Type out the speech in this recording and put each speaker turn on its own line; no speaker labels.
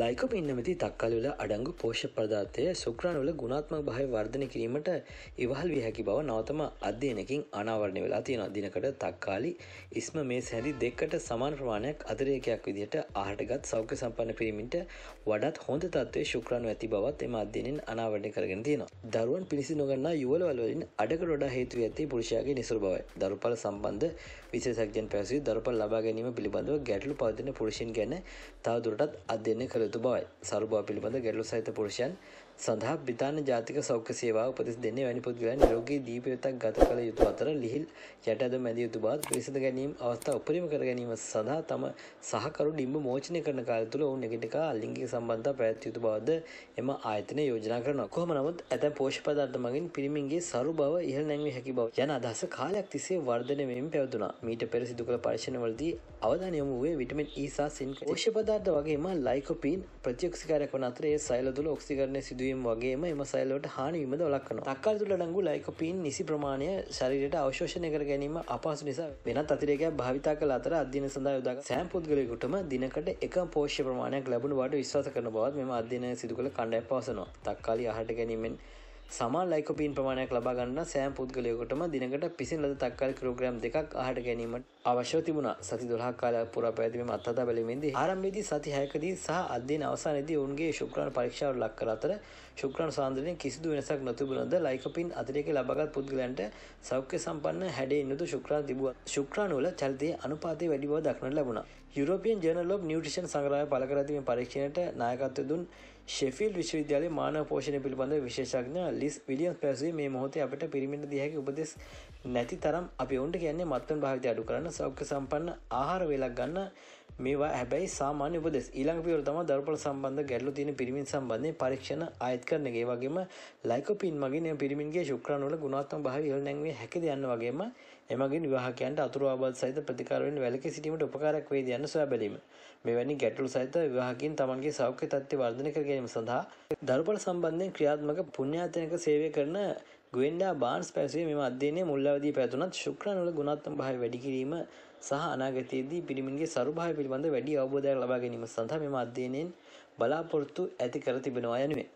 ලයිකොපින් නැමති තක්කල්වල අඩංගු පෝෂ ප්‍රධාතය සුක්‍රාණුල ගුණාත්මක් භාය වර්ධනය කිරීමට ඉවහල් විය හැකි බව නවතම අධ්‍යයනකින් අනාවරණය වෙලා තියෙන අදිනකට තක්කාලි ඉස්ම මේ සැදි දෙකට සමාන ප්‍රමාණයක් අදරේකයක් විදිහට ආහටගත් සෞඛ්‍ය සම්පන්න පිරීමට වඩත් හොඳ තත්වය ශුක්‍රණු ඇති බවත් එම අධ්‍යයනෙන් අනාවරණය කරගෙන තියෙනවා දරුවන් පිණිසි නොගන්නා යුවලවලින් අඩකරොඩා හේතු ඇති පුරුෂයාගේ නිසුර බවයි දරුපල සම්බන්ධ විශේෂක්ජන් පැසි දරුපල් ලබා ගැනීම පිළිබඳව ගැටලු පවතින පුරුෂන් ගැන තවදුරටත් අධ්‍යයනය කර යුතු බවයි. සරුබව පිළිබඳ ගැටලු සහිත පුරුෂයන් සඳහා බ්‍රිතාන්‍ය ජාතික සෞඛ්‍ය සේවාව උපදෙස් දෙන්නේ වැනි පුද්ගලයන් නිරෝගී දීපයුතක් ගත කළ යුතු අතර ලිහිල් යට ඇද මැදිය යුතු බවත් පිරිසිදු ගැනීම අවස්ථා උපරිම කර ගැනීම සඳහා තම සහකරු ඩිම්බ මෝචනය කරන කාලය තුළ ඔවුන් එකිනෙක ලිංගික සම්බන්ධතා පැවැත්විය යුතු බවද එම ආයතනය යෝජනා කරනවා. කොහොම නමුත් ඇතැම් පෝෂ්‍ය පදාර්ථ මගින් පිරිමින්ගේ සරු බව ඉහළ නැංවී හැකි බව යන අදහස කාලයක් තිසේ වර්ධනය වෙමින් පැවතුනා. මීට පෙර සිදු කළ පර්ශනවලදී අවධානය යොමු වූයේ විටමින් ඊසා e සින්ක පෝෂ්‍ය පදාර්ථ වගේම ලයිකෝපීන් එහිදී ප්‍රතික්ෂකාරයක් වන අතරේ සයිල තුළ ඔක්සිකරණය සිදුවීම වගේම එම සයිල්ලට හානිීමද ලක්නවා අක්කල් තුළ නංගු ලයිකොපීන් නිසි ප්‍රමාණය ශරිරයට අවශෝෂණය කර ගැනීම අපහසු නිසා වෙනත් අතිරේක භාවිතා කළ අතර අධ්‍යන සඳහා යුදක් සෑම්පුද්ගලයකුටම දිනකට එක පෝෂ්‍ය ප්‍රමාණයක් ලැබුණු වාට විශ්වාස කරන බවත් මෙම අධ්‍යනය සිදු කළ කණ්ඩය පවසනවා තක්කාලි අහට ගැනීමෙන් සමාන් ලයිකපීන් ප්‍රමාණයක් ලබාගන්න සෑම් පුද්ගලයකොටම දිනකට පිසින් ලද තක්කල් කරෝග්‍රම් දෙකක් අහට ගැනීමට අවශ්‍ය තිබුණ සති දොලා කාල පුරා පැතිවීම අත්හතා බැලීමේදී ආරම්භේදී සති හැකදී සහ අධ්‍යන අවසානයේදී ඔවුන්ගේ ශුක්‍රාණ පරීක්ෂාවට ලක් කර අතර ශුක්‍රාණ සාන්ද්‍රණය කිසිදු වෙනසක් නොතිබුණද ලයිකපීන් අතිරේක ලබාගත් පුද්ගලයන්ට සෞඛ්‍ය සම්පන්න හැඩේ නිරුතු ශුක්‍රාණ තිබුවා ශුක්‍රාණුවල චලිතයේ අනුපාතය වැඩි බව දක්නට ලැබුණා යුරෝපියන් ජර්නල් ඔෆ් නිව්ට්‍රිෂන් සංග්‍රහය පළ කර තිබෙන පරීක්ෂණයට නායකත්වය දුන් ශෙෆිල් විශ්වවිද්‍යාලේ මානව පෝෂණය පිළිබඳ විශේෂඥ ලිස් විලියන් පැසේ මේ මොහොතේ අපට පිරිමිට දිහැකි උපදෙස් නැති තරම් අපි ඔුන්ට කියන්නේ මත්තන් භාවිත අඩු කරන්න සෞඛ්‍ය සම්පන්න ආහාර වෙලක් ගන්න මේවා හැබැයි සාමාන්‍ය උපදෙස් ඊළඟ පියවර තම දර්පල සම්බන්ධ ගැටලු තියෙන පිරිමින් සම්බන්ධය පරීක්ෂණ අයත් කරනගේ වගේම ලයිකපින් මගින් පිරිමින්ගේ ශුක්‍රණුවල ගුණාත්ම භාව ඉහළ නැංවේ හැකිද යන්න වගේම එමගින් විවාහකයන්ට අතුරු ආබාධ සහිත ප්‍රතිකාරයෙන් වැළකී සිටීමට උපකාරක් වේද යන්න සොයා බැලීම මෙවැනි ගැටලු සහිත විවාහකින් තමන්ගේ සෞඛ්‍ය තත්ත්වය වර්ධනය කර කිරීම සඳහා දරුපල සම්බන්ධයෙන් ක්‍රියාත්මක පුණ්‍යාතනක සේවය කරන ගුවෙන්ඩා බාන්ස් පැසුවේ මෙම අධ්‍යයනයේ මුල්ලවදී පැවතුනත් ශුක්‍රාණුල ගුණාත්මක භාවය වැඩි කිරීම සහ අනාගතයේදී පිරිමින්ගේ සරුභාවය පිළිබඳ වැඩි අවබෝධයක් ලබා ගැනීම සඳහා මෙම අධ්‍යයනයෙන් බලාපොරොත්තු ඇති කර තිබෙනවා යනුවෙන්